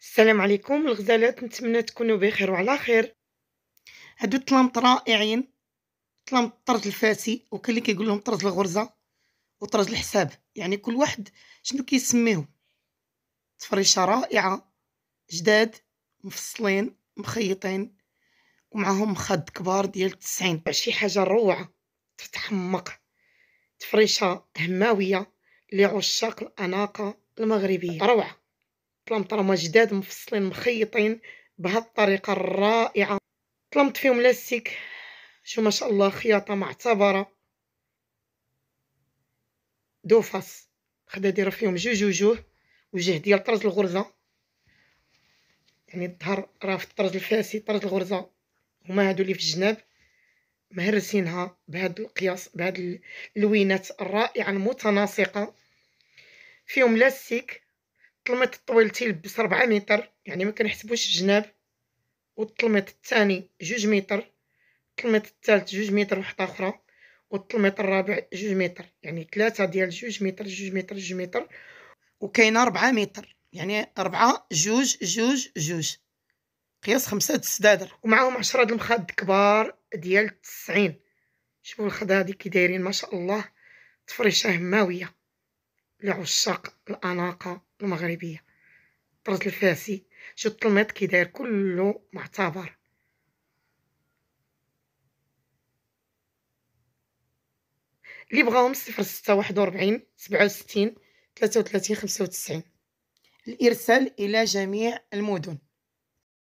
السلام عليكم الغزالات نتمنى تكونوا بخير وعلى خير هادو الطلامط رائعين طلامط طرز الفاسي وكاين اللي كيقول لهم طرز الغرزه وطرز الحساب يعني كل واحد شنو كيسميه تفريشه رائعه جداد مفصلين مخيطين ومعهم خد كبار ديال 90 شي حاجه روعه تتحمق تفريشه هماويه لعشاق الاناقه المغربيه روعه طلمطرمه جداد مفصلين مخيطين بهاد الطريقه الرائعه طلمت فيهم لاستيك شو ما شاء الله خياطه معتبره دوفاس خدا دايره فيهم جوج وجوه وجه ديال طرز الغرزه يعني الظهر راه في الطرز الفاسي طرز الغرزه هما هادو اللي في الجناب مهرسينها بهاد القياس بهاد اللوينات الرائعه المتناسقه فيهم لاستيك الطلميط الطويل تيلبس ربعة متر يعني ما كنحسبوش الجناب والطلميط الثاني جوج متر الطلميط الثالث جوج متر وحده اخرى والطلميط الرابع جوج متر يعني ثلاثه ديال جوج متر جوج متر جوج متر وكاينه ربعة متر يعني ربعة جوج جوج جوج قياس خمسة السدادر ومعاهم عشرة د المخاد كبار ديال التسعين شوفوا الخدا هادي كي دايرين ما شاء الله تفريشه هماويه لعشاق الاناقه المغربيه طرز الفاسي شو الطلميط كيداير كلو كله معتبر لي بغاهم صفر ستة واحد وربعين سبعة وستين ثلاثة وثلاثين خمسة وتسعين الإرسال إلى جميع المدن